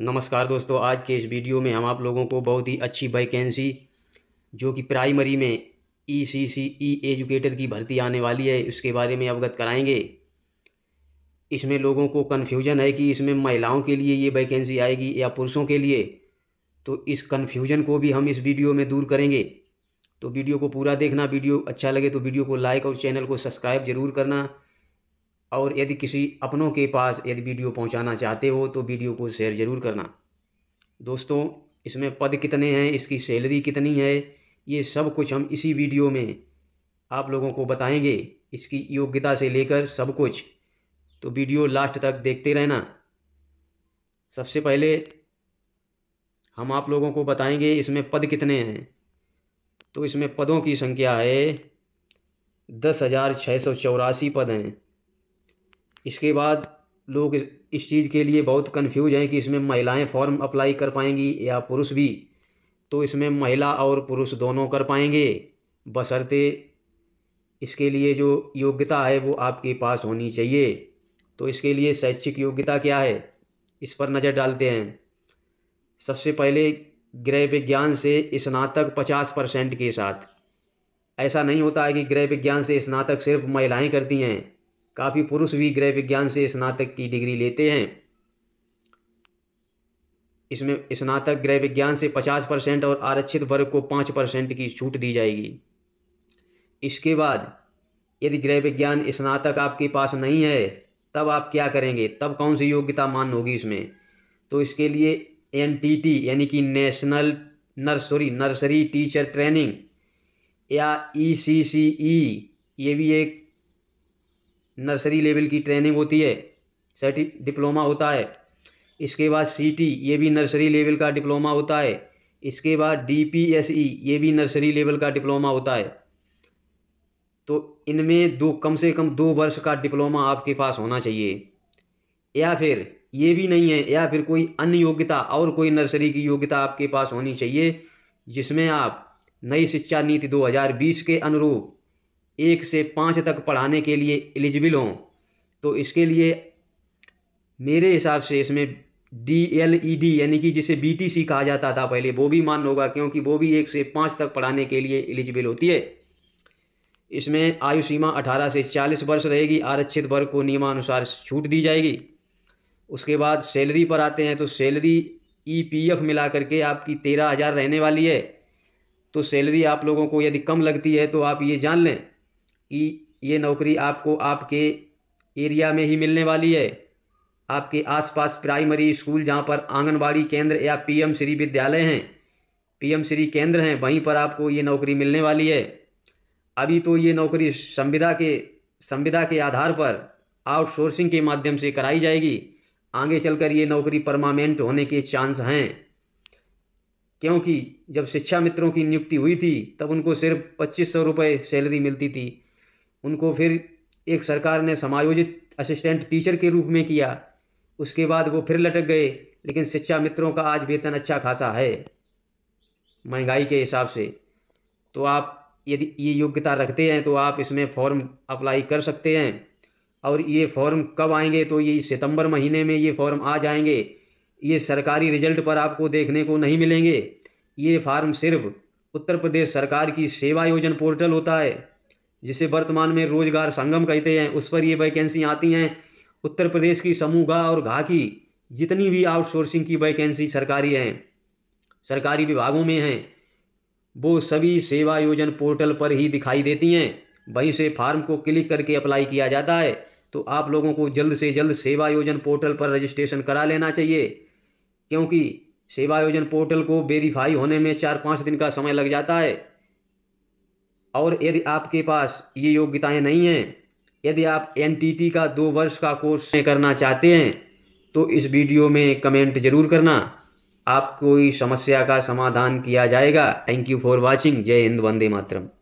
नमस्कार दोस्तों आज के इस वीडियो में हम आप लोगों को बहुत ही अच्छी वैकेंसी जो कि प्राइमरी में ई सी सी ई एजुकेटर की भर्ती आने वाली है उसके बारे में अवगत कराएंगे इसमें लोगों को कन्फ्यूजन है कि इसमें महिलाओं के लिए ये वैकेंसी आएगी या पुरुषों के लिए तो इस कन्फ्यूजन को भी हम इस वीडियो में दूर करेंगे तो वीडियो को पूरा देखना वीडियो अच्छा लगे तो वीडियो को लाइक और चैनल को सब्सक्राइब जरूर करना और यदि किसी अपनों के पास यदि वीडियो पहुंचाना चाहते हो तो वीडियो को शेयर ज़रूर करना दोस्तों इसमें पद कितने हैं इसकी सैलरी कितनी है ये सब कुछ हम इसी वीडियो में आप लोगों को बताएंगे इसकी योग्यता से लेकर सब कुछ तो वीडियो लास्ट तक देखते रहना सबसे पहले हम आप लोगों को बताएंगे इसमें पद कितने हैं तो इसमें पदों की संख्या है दस हज़ार छः सौ चौरासी पद हैं इसके बाद लोग इस, चीज़ के लिए बहुत कन्फ्यूज हैं कि इसमें महिलाएं फॉर्म अप्लाई कर पाएंगी या पुरुष भी तो इसमें महिला और पुरुष दोनों कर पाएंगे बशर्ते इसके लिए जो योग्यता है वो आपके पास होनी चाहिए तो इसके लिए शैक्षिक योग्यता क्या है इस पर नज़र डालते हैं सबसे पहले गृह विज्ञान से स्नातक पचास परसेंट के साथ ऐसा नहीं होता है कि गृह विज्ञान से स्नातक सिर्फ महिलाएं करती हैं काफ़ी पुरुष भी गृह विज्ञान से स्नातक की डिग्री लेते हैं इसमें स्नातक गृह विज्ञान से पचास परसेंट और आरक्षित वर्ग को पाँच परसेंट की छूट दी जाएगी इसके बाद यदि गृह विज्ञान स्नातक आपके पास नहीं है तब आप क्या करेंगे तब कौन सी योग्यता मान होगी इसमें तो इसके लिए एन यानी कि national nursery nursery teacher training या ई सी सी ई ये भी एक नर्सरी लेवल की ट्रेनिंग होती है सर्टि डिप्लोमा होता है इसके बाद सी टी ये भी नर्सरी लेवल का डिप्लोमा होता है इसके बाद डी पी एस ई ये भी नर्सरी लेवल का डिप्लोमा होता है तो इनमें दो कम से कम दो वर्ष का डिप्लोमा आपके पास होना चाहिए या फिर ये भी नहीं है या फिर कोई अन्य योग्यता और कोई नर्सरी की योग्यता आपके पास होनी चाहिए जिसमें आप नई शिक्षा नीति 2020 के अनुरूप एक से पाँच तक पढ़ाने के लिए एलिजिबल हों तो इसके लिए मेरे हिसाब से इसमें डी एल ई डी यानी कि जिसे बी टी सी कहा जाता था पहले वो भी मान होगा क्योंकि वो भी एक से पाँच तक पढ़ाने के लिए एलिजिबल होती है इसमें आयु सीमा अठारह से चालीस वर्ष रहेगी आरक्षित वर्ग को नियमानुसार छूट दी जाएगी उसके बाद सैलरी पर आते हैं तो salary E e P F मिला करके आपकी तेरह हज़ार रहने वाली है तो सैलरी आप लोगों को यदि कम लगती है तो आप ये जान लें ये नौकरी आपको आपके एरिया में ही मिलने वाली है आपके आसपास प्राइमरी स्कूल जहाँ पर आंगनबाड़ी केंद्र या पीएम श्री विद्यालय हैं पीएम श्री केंद्र हैं वहीं पर आपको ये नौकरी मिलने वाली है अभी तो ये नौकरी संविदा के संविदा के आधार पर आउटसोर्सिंग के माध्यम से कराई जाएगी आगे चलकर ये नौकरी परमानेंट होने के चांस हैं क्योंकि जब शिक्षा मित्रों की नियुक्ति हुई थी तब उनको सिर्फ पच्चीस सौ रुपये सैलरी मिलती थी उनको फिर एक सरकार ने समायोजित असिस्टेंट टीचर के रूप में किया उसके बाद वो फिर लटक गए लेकिन शिक्षा मित्रों का आज वेतन अच्छा खासा है महंगाई के हिसाब से तो आप यदि ये योग्यता रखते हैं तो आप इसमें फॉर्म अप्लाई कर सकते हैं और ये फॉर्म कब आएंगे तो ये सितंबर महीने में ये फॉर्म आ जाएंगे ये सरकारी रिजल्ट पर आपको देखने को नहीं मिलेंगे ये फार्म सिर्फ उत्तर प्रदेश सरकार की सेवा योजन पोर्टल होता है जिसे वर्तमान में रोजगार संगम कहते हैं उस पर ये वैकेंसी आती हैं उत्तर प्रदेश की समूह घा और घा की जितनी भी आउटसोर्सिंग की वैकेंसी सरकारी हैं सरकारी विभागों में हैं वो सभी सेवा योजन पोर्टल पर ही दिखाई देती हैं वहीं से फार्म को क्लिक करके अप्लाई किया जाता है तो आप लोगों को जल्द से जल्द सेवा योजन पोर्टल पर रजिस्ट्रेशन करा लेना चाहिए क्योंकि सेवा योजन पोर्टल को वेरीफाई होने में चार पाँच दिन का समय लग जाता है और यदि आपके पास ये योग्यताएं नहीं हैं यदि आप एन का दो वर्ष का कोर्स करना चाहते हैं तो इस वीडियो में कमेंट जरूर करना आपको समस्या का समाधान किया जाएगा थैंक यू फॉर वाचिंग जय हिंद वंदे मातरम